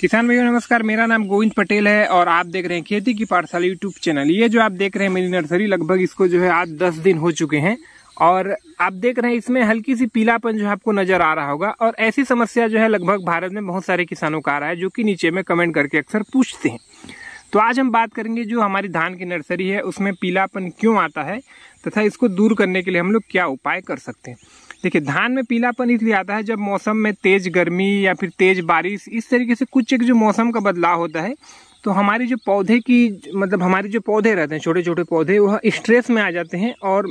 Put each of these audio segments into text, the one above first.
किसान भाइयों नमस्कार मेरा नाम गोविंद पटेल है और आप देख रहे हैं खेती की पाठशाला यूट्यूब चैनल ये जो आप देख रहे हैं मेरी नर्सरी लगभग इसको जो है आज दस दिन हो चुके हैं और आप देख रहे हैं इसमें हल्की सी पीलापन जो है आपको नजर आ रहा होगा और ऐसी समस्या जो है लगभग भारत में बहुत सारे किसानों का आ रहा है जो कि नीचे में कमेंट करके अक्सर पूछते हैं तो आज हम बात करेंगे जो हमारी धान की नर्सरी है उसमें पीलापन क्यों आता है तथा इसको दूर करने के लिए हम लोग क्या उपाय कर सकते हैं देखिए धान में पीलापन इसलिए आता है जब मौसम में तेज़ गर्मी या फिर तेज़ बारिश इस तरीके से कुछ एक जो मौसम का बदलाव होता है तो हमारी जो पौधे की मतलब हमारे जो पौधे रहते हैं छोटे छोटे पौधे वह स्ट्रेस में आ जाते हैं और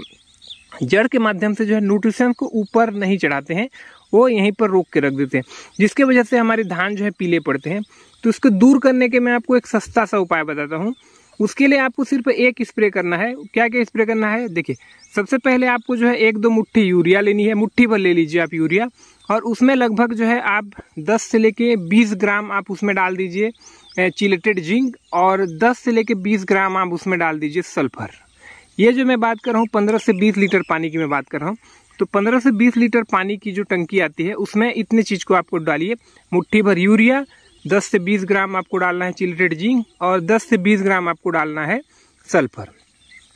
जड़ के माध्यम से जो है न्यूट्रिशन को ऊपर नहीं चढ़ाते हैं वो यहीं पर रोक के रख देते हैं जिसके वजह से हमारे धान जो है पीले पड़ते हैं तो उसको दूर करने के मैं आपको एक सस्ता सा उपाय बताता हूँ उसके लिए आपको सिर्फ एक स्प्रे करना है क्या क्या स्प्रे करना है देखिए सबसे पहले आपको जो है एक दो मुट्ठी यूरिया लेनी है मुट्ठी भर ले लीजिए आप यूरिया और उसमें लगभग जो है आप 10 से लेके 20 ग्राम आप उसमें डाल दीजिए चिलेटेड जिंक और 10 से लेके 20 ग्राम आप उसमें डाल दीजिए सल्फर ये जो मैं बात कर रहा हूँ पंद्रह से बीस लीटर पानी की मैं बात कर रहा हूँ तो पंद्रह से बीस लीटर पानी की जो टंकी आती है उसमें इतने चीज़ को आपको डालिए मुठ्ठी भर यूरिया 10 से 20 ग्राम आपको डालना है चिलटेड जिंक और 10 से 20 ग्राम आपको डालना है सल्फर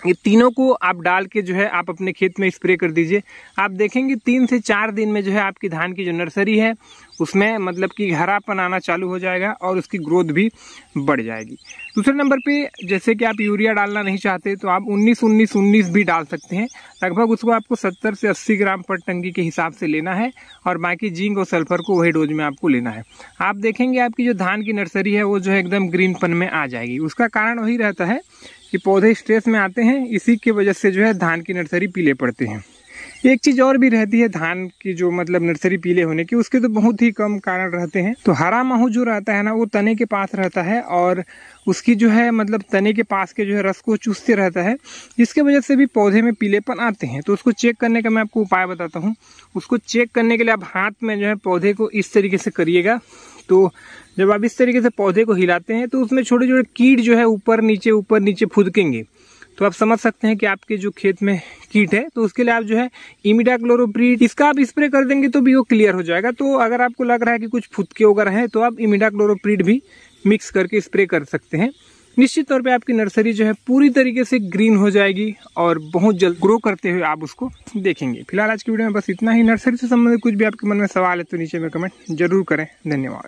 ये तीनों को आप डाल के जो है आप अपने खेत में स्प्रे कर दीजिए आप देखेंगे तीन से चार दिन में जो है आपकी धान की जो नर्सरी है उसमें मतलब कि हरापन आना चालू हो जाएगा और उसकी ग्रोथ भी बढ़ जाएगी दूसरे नंबर पे जैसे कि आप यूरिया डालना नहीं चाहते तो आप 19 19 19 भी डाल सकते हैं लगभग उसको आपको 70 से 80 ग्राम पर टंगी के हिसाब से लेना है और बाकी जिंक और सल्फर को वही डोज में आपको लेना है आप देखेंगे आपकी जो धान की नर्सरी है वो जो है एकदम ग्रीनपन में आ जाएगी उसका कारण वही रहता है कि पौधे स्ट्रेस में आते हैं इसी के वजह से जो है धान की नर्सरी पीले पड़ते हैं एक चीज़ और भी रहती है धान की जो मतलब नर्सरी पीले होने की उसके तो बहुत ही कम कारण रहते हैं तो हरा महू जो रहता है ना वो तने के पास रहता है और उसकी जो है मतलब तने के पास के जो है रस को चूसते रहता है जिसके वजह से भी पौधे में पीलेपन आते हैं तो उसको चेक करने का मैं आपको उपाय बताता हूँ उसको चेक करने के लिए आप हाथ में जो है पौधे को इस तरीके से करिएगा तो जब आप इस तरीके से पौधे को हिलाते हैं तो उसमें छोटे छोटे कीट जो है ऊपर नीचे ऊपर नीचे फुदकेंगे तो आप समझ सकते हैं कि आपके जो खेत में कीट है तो उसके लिए आप जो है इमिडा क्लोरोप्रीट इसका आप स्प्रे कर देंगे तो भी वो क्लियर हो जाएगा तो अगर आपको लग रहा है कि कुछ फुदके वगैरह हैं तो आप इमिडा क्लोरोप्रीट भी मिक्स करके स्प्रे कर सकते हैं निश्चित तौर पे आपकी नर्सरी जो है पूरी तरीके से ग्रीन हो जाएगी और बहुत जल्द ग्रो करते हुए आप उसको देखेंगे फिलहाल आज की वीडियो में बस इतना ही नर्सरी से संबंधित कुछ भी आपके मन में सवाल है तो नीचे में कमेंट जरूर करें धन्यवाद